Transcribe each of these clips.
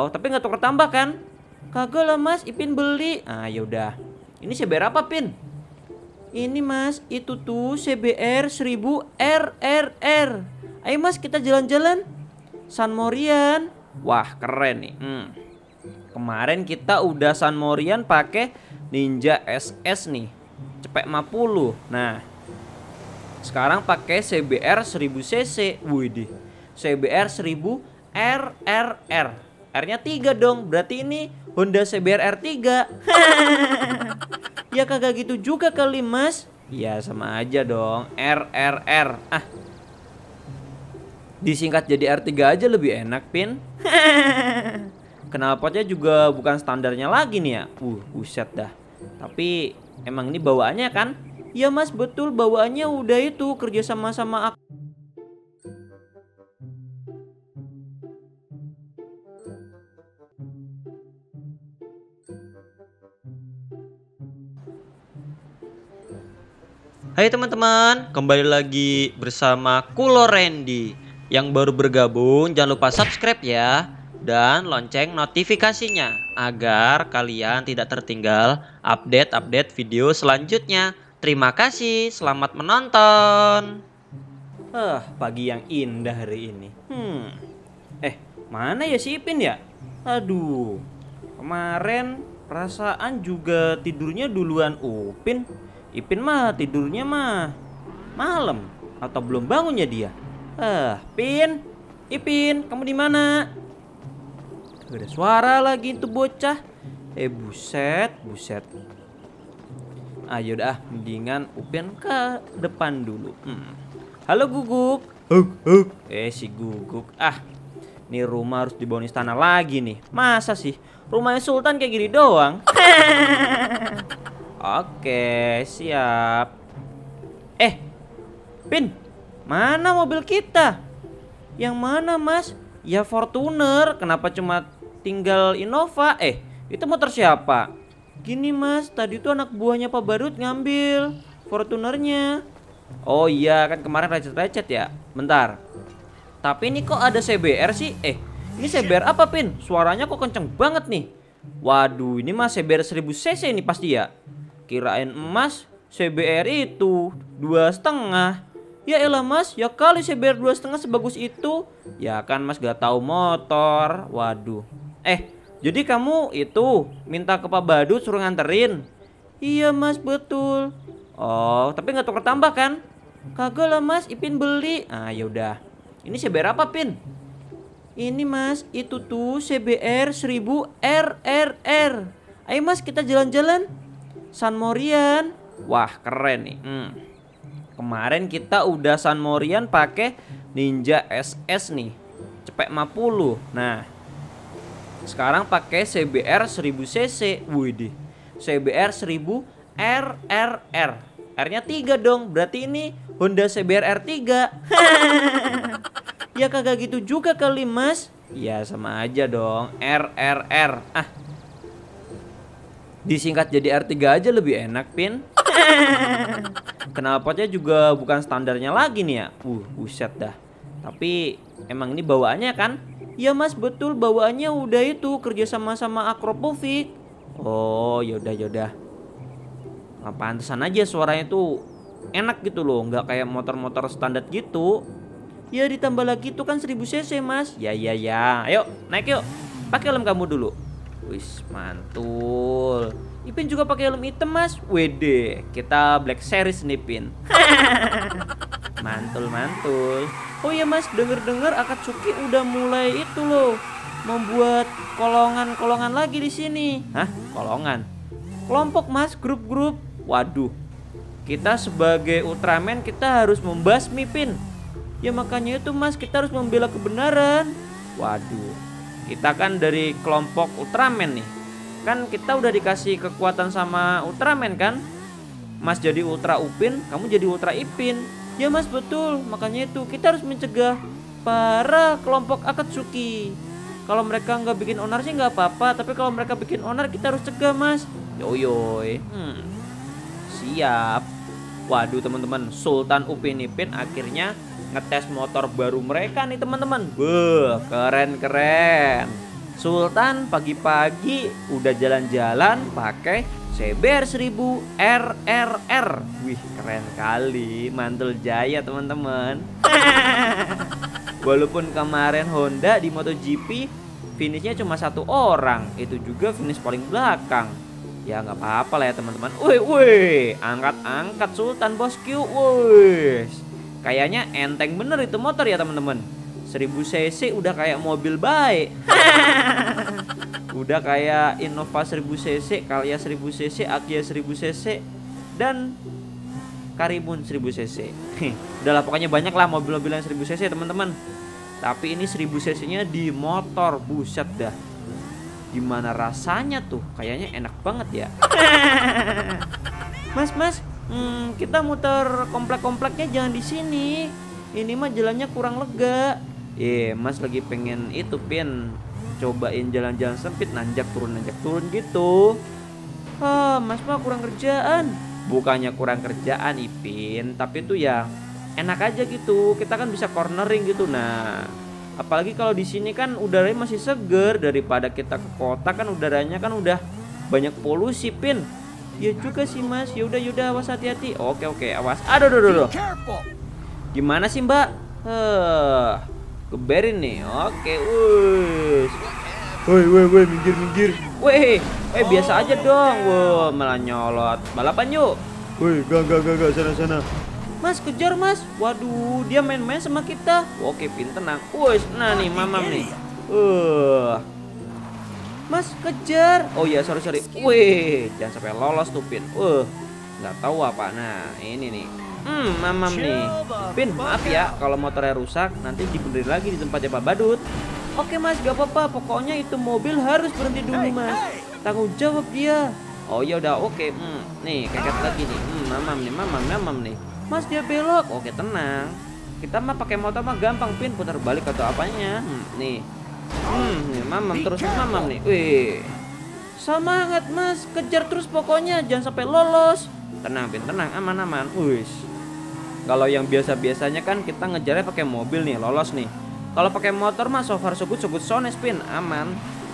Oh, tapi nggak tukar tambah kan? Kagak lah mas, Ipin beli. Ah yaudah. Ini CBR apa Pin? Ini mas, itu tuh CBR 1000 RRR. Ayo mas kita jalan-jalan. San Morian. Wah keren nih. Hmm. Kemarin kita udah San Morian pakai Ninja SS nih. Cepet 50. Nah, sekarang pakai CBR 1000 cc. Wih deh. CBR 1000 RRR. R-nya 3 dong. Berarti ini Honda CBR R3. ya kagak gitu juga kali, Mas. Ya sama aja dong. R R R. Ah. Disingkat jadi R3 aja lebih enak, Pin. Kenapa potnya juga bukan standarnya lagi nih ya. Uh, buset dah. Tapi emang ini bawaannya kan? Ya Mas, betul bawaannya udah itu kerja sama sama aku. Hai teman-teman, kembali lagi bersama Kulo Randy Yang baru bergabung jangan lupa subscribe ya Dan lonceng notifikasinya Agar kalian tidak tertinggal update-update video selanjutnya Terima kasih, selamat menonton Ah, pagi yang indah hari ini Hmm, eh mana ya si Ipin ya? Aduh, kemarin perasaan juga tidurnya duluan Upin Ipin mah tidurnya mah malam atau belum bangunnya dia. Eh, Pin, Ipin, kamu di mana? ada suara lagi itu bocah. Eh buset, buset. Ayo ah, dah, ah, mendingan Upin ke depan dulu. Hmm. Halo Guguk. Huk, huk. Eh si Guguk. Ah, ini rumah harus dibangun istana lagi nih. Masa sih? Rumahnya Sultan kayak gini doang. Oke, siap. Eh, Pin, mana mobil kita? Yang mana, Mas? Ya Fortuner, kenapa cuma tinggal Innova? Eh, itu motor siapa? Gini, Mas, tadi tuh anak buahnya Pak Barut ngambil Fortunernya. Oh iya, kan kemarin recet-recet ya. Bentar. Tapi ini kok ada CBR sih? Eh, ini CBR apa, Pin? Suaranya kok kenceng banget nih. Waduh, ini mah CBR 1000 cc ini pasti ya kirain emas CBR itu dua setengah ya elah mas ya kali CBR dua setengah sebagus itu ya kan mas gak tahu motor waduh eh jadi kamu itu minta ke Pak Badut suruh nganterin iya mas betul oh tapi nggak tukar tambah kan kagak lah mas Ipin beli ah yaudah ini CBR apa Pin ini mas itu tuh CBR 1000 RRR ayo mas kita jalan-jalan San Morian. Wah, keren nih. Hmm. Kemarin kita udah San Morian pakai Ninja SS nih. Cepet 50. Nah, sekarang pakai CBR 1000 cc. Widih. CBR 1000 RRR. R-nya 3 dong. Berarti ini Honda CBR R3. ya kagak gitu juga kali, Mas. Ya sama aja dong, RRR. Ah, disingkat jadi R3 aja lebih enak pin kenapa aja juga bukan standarnya lagi nih ya uh buset dah tapi emang ini bawaannya kan ya mas betul bawaannya udah itu kerja sama sama Akropovic. oh yaudah yaudah apa nah, pantesan aja suaranya tuh enak gitu loh nggak kayak motor-motor standar gitu ya ditambah lagi itu kan 1000 cc mas ya ya ya ayo naik yuk pakai lem kamu dulu Wis mantul. Ipin juga pakai helm hitam mas. wede. kita Black Series nih Pin. mantul mantul. Oh iya mas, denger dengar akad Suki udah mulai itu loh membuat kolongan-kolongan lagi di sini. Hah? Kolongan? Kelompok mas, grup-grup. Waduh, kita sebagai Ultraman kita harus membasmi Pin. Ya makanya itu mas, kita harus membela kebenaran. Waduh, kita kan dari kelompok Ultraman nih kan kita udah dikasih kekuatan sama Ultraman kan Mas jadi Ultra Upin kamu jadi Ultra Ipin ya Mas betul makanya itu kita harus mencegah para kelompok Akatsuki kalau mereka nggak bikin onar sih nggak apa-apa tapi kalau mereka bikin onar kita harus cegah Mas yoyoy hmm. siap waduh teman-teman Sultan Upin Ipin akhirnya ngetes motor baru mereka nih teman-teman. Beuh, keren-keren. Sultan pagi-pagi udah jalan-jalan pakai CBR 1000 RRR. Wih, keren kali. Mantul jaya, teman-teman. Walaupun kemarin Honda di MotoGP finishnya cuma satu orang, itu juga finish paling belakang. Ya nggak apa-apa lah ya teman-teman. Woi, woi, angkat-angkat Sultan Bosku. Woi. Kayaknya enteng bener itu motor ya teman-teman. 1000 cc udah kayak mobil baik. udah kayak Innova 1000 cc, Calya 1000 cc, Akia 1000 cc dan Karimun 1000 cc. Udahlah pokoknya banyak lah mobil mobilan yang 1000 cc teman-teman. Tapi ini 1000 cc-nya di motor, buset dah. Gimana rasanya tuh? Kayaknya enak banget ya. Mas, mas, hmm, kita muter komplek-kompleknya jangan di sini ini mah jalannya kurang lega Iya, yeah, Mas lagi pengen itu pin cobain jalan-jalan sempit nanjak turun nanjak turun gitu. Ah, Mas mah kurang kerjaan. Bukannya kurang kerjaan, Ipin, tapi itu ya enak aja gitu. Kita kan bisa cornering gitu. Nah, apalagi kalau di sini kan udaranya masih seger daripada kita ke kota kan udaranya kan udah banyak polusi, Pin. Iya juga sih mas. Yaudah yaudah awas hati-hati. Oke oke awas. Aduh aduh aduh. Gimana sih mbak? Heh, keberin nih. Oke, us. Woi woi woi minggir minggir. Woi, eh biasa aja dong. Wah malah nyolot. Balapan yuk. Woi gak gak gak gak sana sana. Mas kejar mas. Waduh dia main-main sama kita. Oke pinter nang Us, nah nih mamam nih. Uh, Mas, kejar. Oh iya, sorry sorry. Wih, jangan sampai lolos tuh Pin. uh nggak tahu apa. Nah, ini nih. Hmm, mamam nih. Pin, maaf ya kalau motornya rusak, nanti dibenerin lagi di tempatnya Pak Badut. Oke mas, gak apa-apa. Pokoknya itu mobil harus berhenti dulu mas. Tanggung jawab dia. Oh ya udah oke. Hmm, nih keket lagi nih. Hmm, mamam nih, mamam, mamam nih. Mas dia belok. Oke tenang. Kita mah pakai motor mah gampang pin putar balik atau apanya. Hmm, nih Hmm, ya mamam terus mamam nih. Wih. Semangat, Mas. Kejar terus pokoknya, jangan sampai lolos. Tenang, Bin, tenang, aman-aman. Wih. Kalau yang biasa-biasanya kan kita ngejarnya pakai mobil nih, lolos nih. Kalau pakai motor mas so far sebut good, so nice, pin, Aman.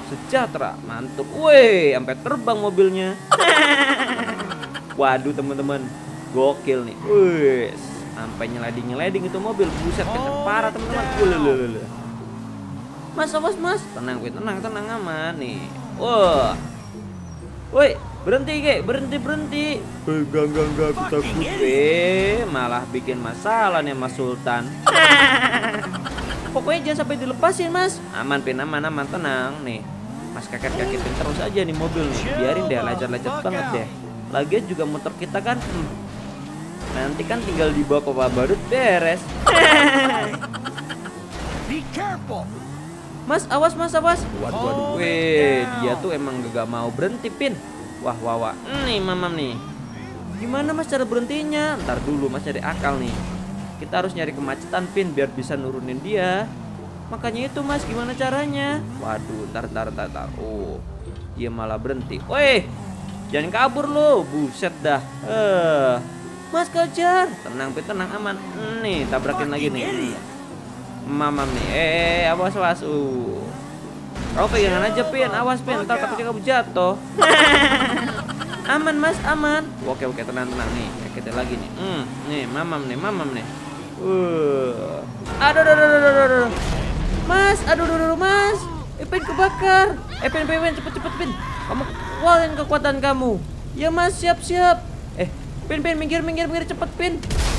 Sejahtera, mantap. Wih, sampai terbang mobilnya. Waduh, teman-teman. Gokil nih. Wih, sampai nyelading-nyelading itu mobil. Buset, oh, parah teman-teman. Iya mas awas mas tenang gue tenang tenang aman nih wah woi berhenti ge berhenti berhenti enggak enggak enggak aku takut eh malah bikin masalah nih mas Sultan pokoknya jangan sampai dilepasin mas aman pin aman aman tenang nih mas kakek kakek terus aja nih mobil nih biarin deh lecet-lecet banget deh Lagi juga motor kita kan hmm, nanti kan tinggal dibawa ke Pak Badut beres Be careful. Mas, awas mas, awas. Waduh, waduh. Oh, Weh, dia tuh emang gak mau berhenti, Pin. Wah, wah, wah. Nih, mamam nih. Gimana mas cara berhentinya? Ntar dulu mas nyari akal nih. Kita harus nyari kemacetan, Pin, biar bisa nurunin dia. Makanya itu mas, gimana caranya? Waduh, ntar, ntar, ntar, ntar. Oh, dia malah berhenti. Weh, jangan kabur lo. Buset dah. Eh. Mas kejar, tenang, Pin, tenang, aman. Nih, tabrakin lagi nih mamam nih eh awas awas uh oh, oke jangan aja pin awas pin ntar takutnya kamu jatuh aman mas aman oke oke tenang tenang nih ya, kita lagi nih hmm, nih mamam nih mamam nih uh aduh aduh aduh aduh, aduh. mas aduh aduh, aduh mas Epin kebakar Epin eh, Epin cepet cepet Pin kamu keluarin kekuatan kamu ya mas siap siap eh Pin Pin minggir minggir minggir cepet Pin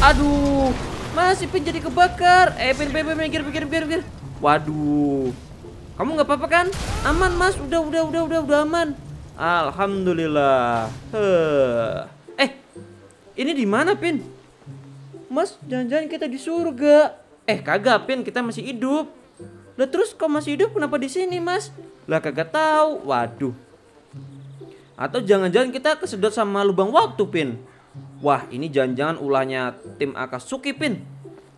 aduh Mas, pin jadi kebakar. Eh, pin, Ipin, Ipin, pikir pikir pikir. Waduh. Kamu nggak apa-apa kan? Aman, Mas. Udah, udah, udah, udah, udah aman. Alhamdulillah. Huh. Eh, ini di mana, Pin? Mas, jangan-jangan kita di surga. Eh, kagak, Pin. Kita masih hidup. Lah terus kok masih hidup kenapa di sini, Mas? Lah kagak tahu. Waduh. Atau jangan-jangan kita kesedot sama lubang waktu, Pin. Wah ini jangan-jangan ulahnya tim Akatsuki Pin.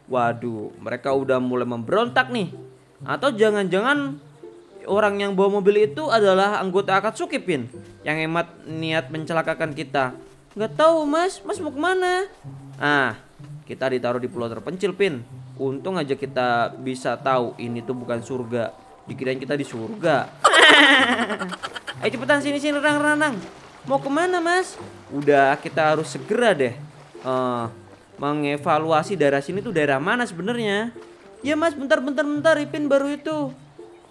Waduh mereka udah mulai memberontak nih. Atau jangan-jangan orang yang bawa mobil itu adalah anggota Akatsuki Pin. Yang hemat niat mencelakakan kita. Gak tahu mas, mas mau kemana? Ah kita ditaruh di pulau terpencil Pin. Untung aja kita bisa tahu ini tuh bukan surga. Dikirain kita di surga. Ayo cepetan sini sini renang renang. Mau kemana mas? Udah kita harus segera deh uh, Mengevaluasi daerah sini tuh daerah mana sebenarnya? Ya mas bentar bentar bentar Ipin baru itu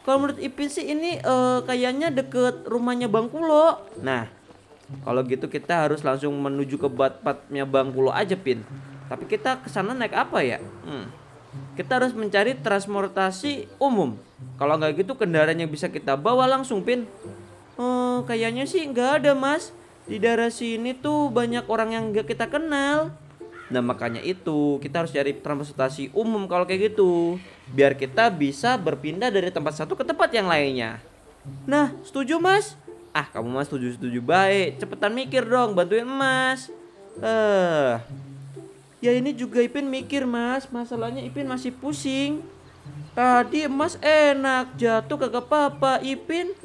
Kalau menurut Ipin sih ini uh, kayaknya deket rumahnya Bang Kulo Nah kalau gitu kita harus langsung menuju ke batpatnya Bang Kulo aja Pin Tapi kita kesana naik apa ya? Hmm. Kita harus mencari transportasi umum Kalau nggak gitu kendaraan yang bisa kita bawa langsung Pin Oh, kayaknya sih nggak ada mas. Di daerah sini tuh banyak orang yang nggak kita kenal. Nah makanya itu kita harus cari transportasi umum kalau kayak gitu Biar kita bisa berpindah dari tempat satu ke tempat yang lainnya Nah setuju mas? Ah kamu mas setuju-setuju baik Cepetan mikir dong bantuin mas Eh, uh, Ya ini juga Ipin mikir mas Masalahnya Ipin masih pusing Tadi emas enak jatuh kagak apa-apa Ipin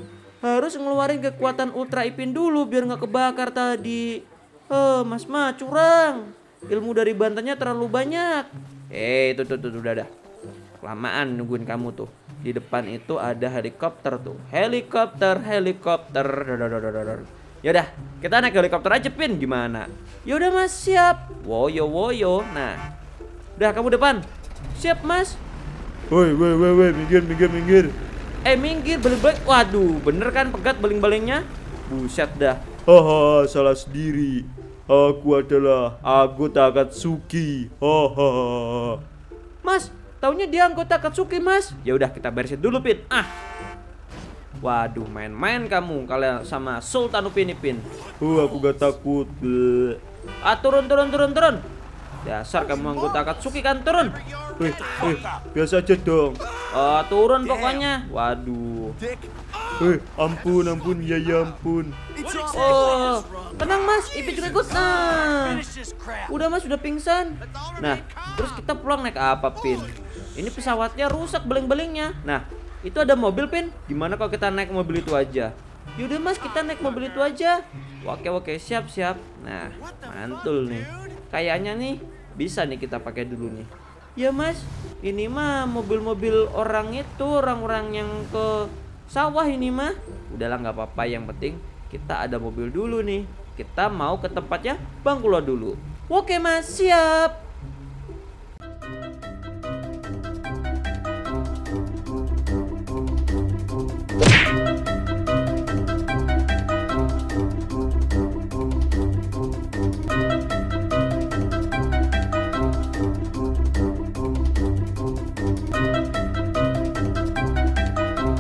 harus ngeluarin kekuatan Ultra Ipin dulu biar nggak kebakar tadi. Eh, Mas Ma, curang. Ilmu dari bantannya terlalu banyak. Eh, itu tuh, tuh, tuh, udah, udah. Kelamaan nungguin kamu tuh. Di depan itu ada helikopter tuh. Helikopter, helikopter. Yaudah, kita naik helikopter aja, Pin. Gimana? Yaudah, Mas, siap. Woyo, woyo. Nah, udah kamu depan. Siap, Mas. Woi, woi, woi, woi, minggir, minggir, minggir. Eh minggir beling-beling. Waduh, bener kan pegat beling-belingnya? Buset dah. Haha, salah sendiri. Aku adalah anggota Katsuki. Haha. Mas, taunya dia anggota Katsuki, Mas. Ya udah kita beresin dulu, Pin. Ah. Waduh, main-main kamu kalian sama Sultan Upin Ipin. Oh, uh, aku gak takut. Ah, turun, turun, turun, turun. Dasar kamu anggota Katsuki kan turun. Eh, eh, biasa aja dong. Oh, turun pokoknya. Waduh. Eh, ampun, ampun, ya ya ampun. Oh, tenang mas, itu juga ikut. Nah, udah mas, udah pingsan. Nah, terus kita pulang naik apa, Pin? Ini pesawatnya rusak beleng belengnya. Nah, itu ada mobil, Pin. Gimana kalau kita naik mobil itu aja? Yaudah mas, kita naik mobil itu aja. Oke, oke, siap, siap. Nah, mantul nih. Kayaknya nih, bisa nih kita pakai dulu nih. Ya mas, ini mah mobil-mobil orang itu orang-orang yang ke sawah ini mah udahlah nggak apa-apa yang penting kita ada mobil dulu nih kita mau ke tempatnya Bang dulu oke mas siap